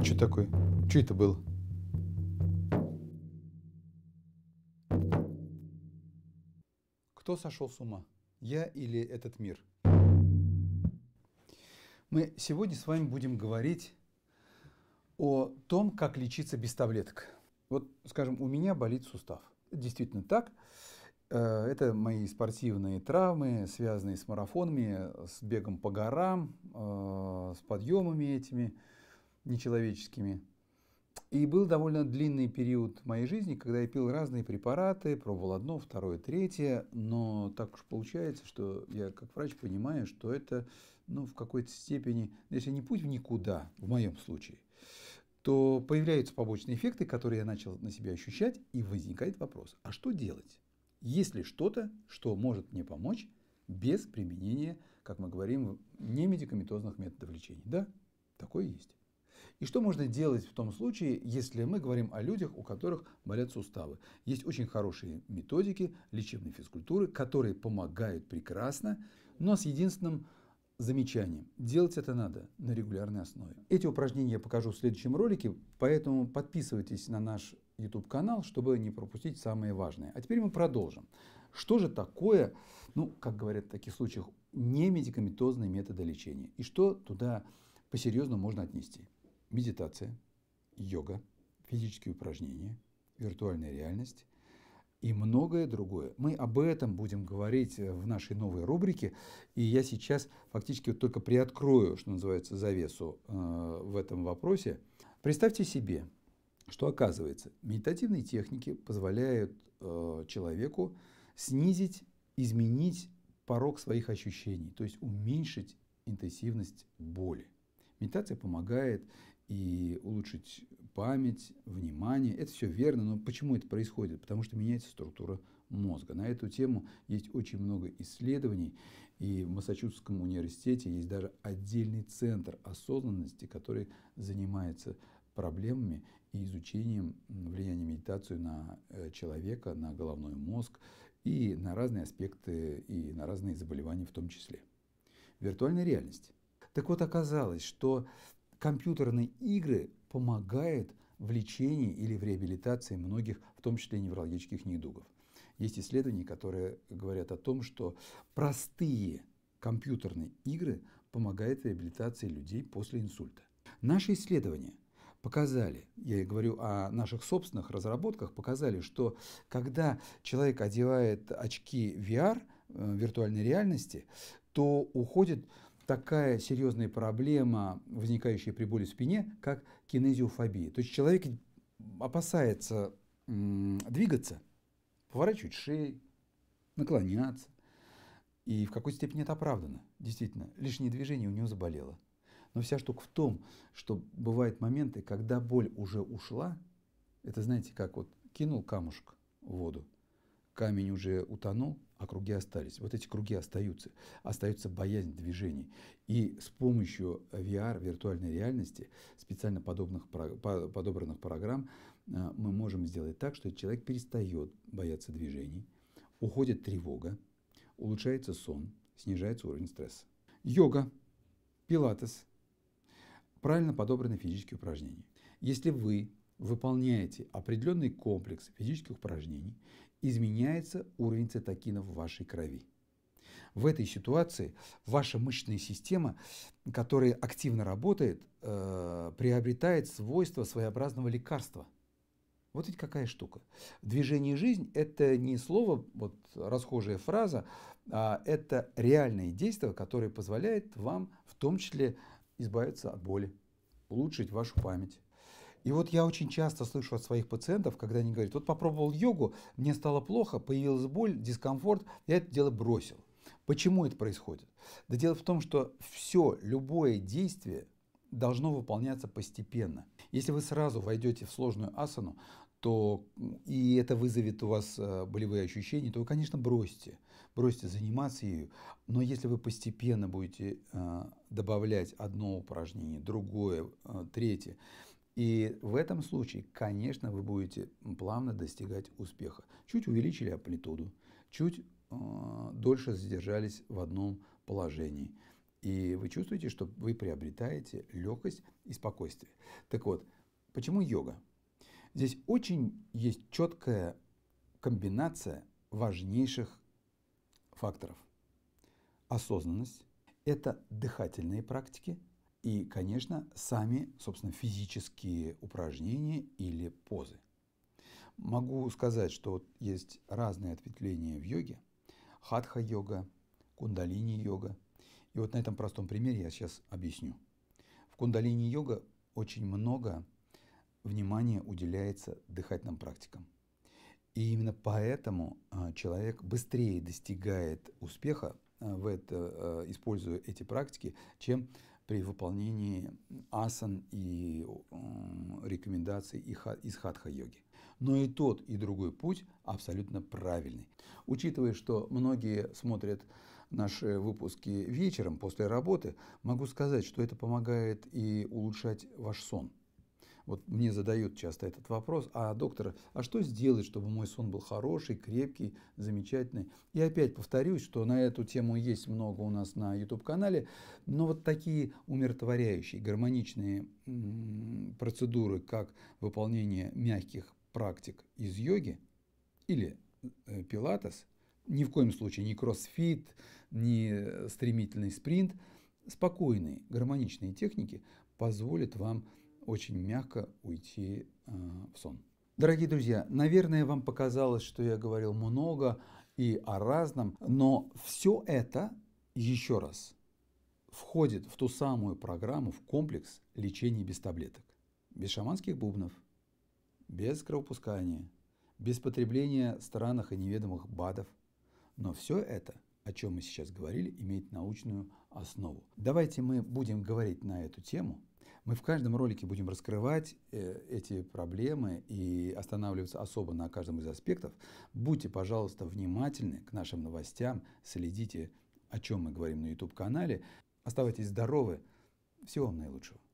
И что такое? Что это было? Кто сошел с ума? Я или этот мир? Мы сегодня с вами будем говорить о том, как лечиться без таблеток. Вот, скажем, у меня болит сустав. Действительно так. Э, это мои спортивные травмы, связанные с марафонами, с бегом по горам, э, с подъемами этими нечеловеческими. И был довольно длинный период моей жизни, когда я пил разные препараты, пробовал одно, второе, третье, но так уж получается, что я как врач понимаю, что это ну, в какой-то степени, ну, если не путь в никуда, в моем случае, то появляются побочные эффекты, которые я начал на себя ощущать, и возникает вопрос, а что делать? Есть ли что-то, что может мне помочь без применения, как мы говорим, немедикаментозных методов лечения? Да, такое есть. И что можно делать в том случае, если мы говорим о людях, у которых болят суставы? Есть очень хорошие методики лечебной физкультуры, которые помогают прекрасно, но с единственным замечанием. Делать это надо на регулярной основе. Эти упражнения я покажу в следующем ролике, поэтому подписывайтесь на наш YouTube-канал, чтобы не пропустить самые важные. А теперь мы продолжим. Что же такое, ну, как говорят в таких случаях, не немедикаментозные методы лечения? И что туда по-серьезному можно отнести? медитация, йога, физические упражнения, виртуальная реальность и многое другое. Мы об этом будем говорить э, в нашей новой рубрике, и я сейчас фактически вот только приоткрою, что называется, завесу э, в этом вопросе. Представьте себе, что оказывается, медитативные техники позволяют э, человеку снизить, изменить порог своих ощущений, то есть уменьшить интенсивность боли. Медитация помогает и улучшить память, внимание. Это все верно, но почему это происходит? Потому что меняется структура мозга. На эту тему есть очень много исследований, и в Массачусетском университете есть даже отдельный центр осознанности, который занимается проблемами и изучением влияния медитации на э, человека, на головной мозг и на разные аспекты и на разные заболевания в том числе. Виртуальная реальность. Так вот, оказалось, что компьютерные игры помогают в лечении или в реабилитации многих, в том числе неврологических недугов. Есть исследования, которые говорят о том, что простые компьютерные игры помогают в реабилитации людей после инсульта. Наши исследования показали, я говорю о наших собственных разработках, показали, что когда человек одевает очки VR, э, виртуальной реальности, то уходит такая серьезная проблема, возникающая при боли в спине, как кинезиофобия. То есть человек опасается двигаться, поворачивать шею, наклоняться. И в какой степени это оправдано. Действительно, лишнее движение у него заболело. Но вся штука в том, что бывают моменты, когда боль уже ушла, это знаете, как вот кинул камушек в воду, камень уже утонул, а круги остались. Вот эти круги остаются. Остается боязнь движений. И с помощью VR, виртуальной реальности, специально подобных, подобранных программ, э, мы можем сделать так, что человек перестает бояться движений, уходит тревога, улучшается сон, снижается уровень стресса. Йога, пилатес, правильно подобранные физические упражнения. Если вы выполняете определенный комплекс физических упражнений, изменяется уровень цитокинов в вашей крови. В этой ситуации ваша мышечная система, которая активно работает, э, приобретает свойства своеобразного лекарства. Вот ведь какая штука. Движение и жизнь – это не слово, вот расхожая фраза, а это реальное действие, которое позволяет вам в том числе избавиться от боли, улучшить вашу память, и вот я очень часто слышу от своих пациентов, когда они говорят, вот попробовал йогу, мне стало плохо, появилась боль, дискомфорт, я это дело бросил. Почему это происходит? Да дело в том, что все, любое действие должно выполняться постепенно. Если вы сразу войдете в сложную асану, то и это вызовет у вас э, болевые ощущения, то вы, конечно, бросьте, бросьте заниматься ею. Но если вы постепенно будете э, добавлять одно упражнение, другое, э, третье, и в этом случае, конечно, вы будете плавно достигать успеха. Чуть увеличили амплитуду, чуть э, дольше задержались в одном положении. И вы чувствуете, что вы приобретаете легкость и спокойствие. Так вот, почему йога? Здесь очень есть четкая комбинация важнейших факторов. Осознанность – это дыхательные практики – и, конечно, сами, собственно, физические упражнения или позы. Могу сказать, что есть разные ответвления в йоге. Хатха-йога, кундалини-йога. И вот на этом простом примере я сейчас объясню. В кундалини-йога очень много внимания уделяется дыхательным практикам. И именно поэтому а, человек быстрее достигает успеха а, в это, а, используя эти практики, чем при выполнении асан и рекомендаций из хатха-йоги. Но и тот, и другой путь абсолютно правильный. Учитывая, что многие смотрят наши выпуски вечером после работы, могу сказать, что это помогает и улучшать ваш сон. Вот мне задают часто этот вопрос, а доктор, а что сделать, чтобы мой сон был хороший, крепкий, замечательный? И опять повторюсь, что на эту тему есть много у нас на YouTube-канале, но вот такие умиротворяющие, гармоничные процедуры, как выполнение мягких практик из йоги или э, пилатес, ни в коем случае не кроссфит, не э, стремительный спринт, спокойные, гармоничные техники позволят вам очень мягко уйти э, в сон. Дорогие друзья, наверное, вам показалось, что я говорил много и о разном, но все это, еще раз, входит в ту самую программу, в комплекс лечения без таблеток. Без шаманских бубнов, без кровопускания, без потребления странных и неведомых БАДов. Но все это – о чем мы сейчас говорили, имеет научную основу. Давайте мы будем говорить на эту тему. Мы в каждом ролике будем раскрывать э, эти проблемы и останавливаться особо на каждом из аспектов. Будьте, пожалуйста, внимательны к нашим новостям, следите, о чем мы говорим на YouTube-канале. Оставайтесь здоровы. Всего вам наилучшего.